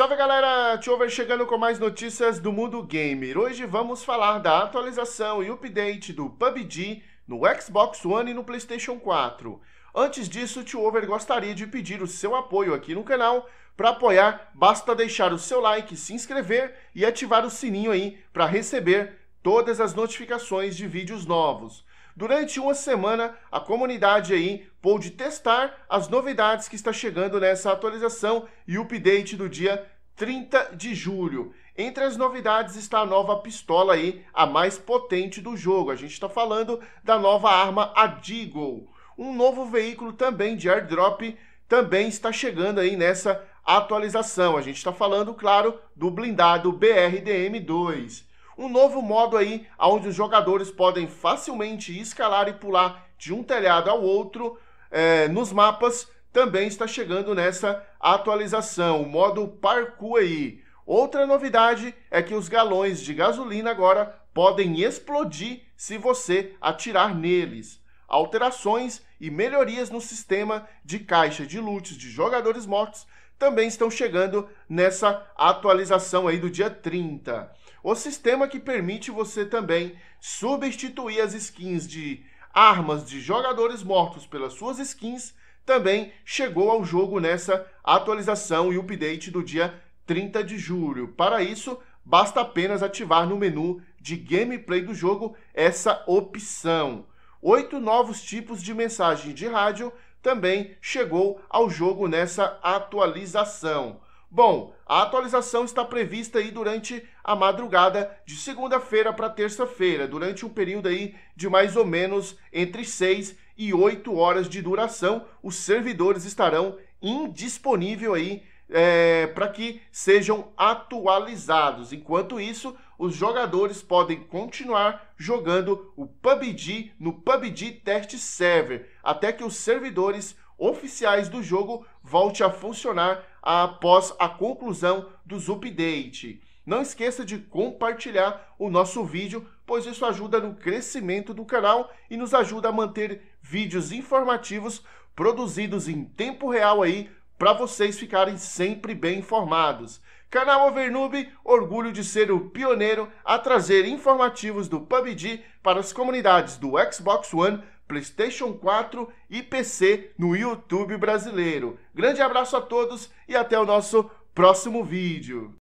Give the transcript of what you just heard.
Salve galera, Tiover chegando com mais notícias do mundo gamer. Hoje vamos falar da atualização e update do PUBG no Xbox One e no PlayStation 4. Antes disso, Tiover gostaria de pedir o seu apoio aqui no canal. Para apoiar, basta deixar o seu like, se inscrever e ativar o sininho aí para receber todas as notificações de vídeos novos. Durante uma semana, a comunidade aí pôde testar as novidades que está chegando nessa atualização e update do dia 30 de julho. Entre as novidades está a nova pistola aí, a mais potente do jogo. A gente está falando da nova arma a Deagle. Um novo veículo também de airdrop também está chegando aí nessa atualização. A gente está falando, claro, do blindado BRDM2 um novo modo aí onde os jogadores podem facilmente escalar e pular de um telhado ao outro é, nos mapas também está chegando nessa atualização, o modo parkour aí. Outra novidade é que os galões de gasolina agora podem explodir se você atirar neles. Alterações e melhorias no sistema de caixa de lutes de jogadores mortos também estão chegando nessa atualização aí do dia 30. O sistema que permite você também substituir as skins de armas de jogadores mortos pelas suas skins também chegou ao jogo nessa atualização e update do dia 30 de julho. Para isso, basta apenas ativar no menu de gameplay do jogo essa opção. Oito novos tipos de mensagem de rádio também chegou ao jogo nessa atualização. Bom, a atualização está prevista aí durante a madrugada de segunda-feira para terça-feira, durante um período aí de mais ou menos entre 6 e 8 horas de duração. Os servidores estarão indisponíveis aí é, para que sejam atualizados. Enquanto isso, os jogadores podem continuar jogando o PUBG no PUBG Test Server, até que os servidores oficiais do jogo volte a funcionar após a conclusão dos update. Não esqueça de compartilhar o nosso vídeo, pois isso ajuda no crescimento do canal e nos ajuda a manter vídeos informativos produzidos em tempo real aí para vocês ficarem sempre bem informados. Canal Overnube, orgulho de ser o pioneiro a trazer informativos do PUBG para as comunidades do Xbox One, PlayStation 4 e PC no YouTube brasileiro. Grande abraço a todos e até o nosso próximo vídeo.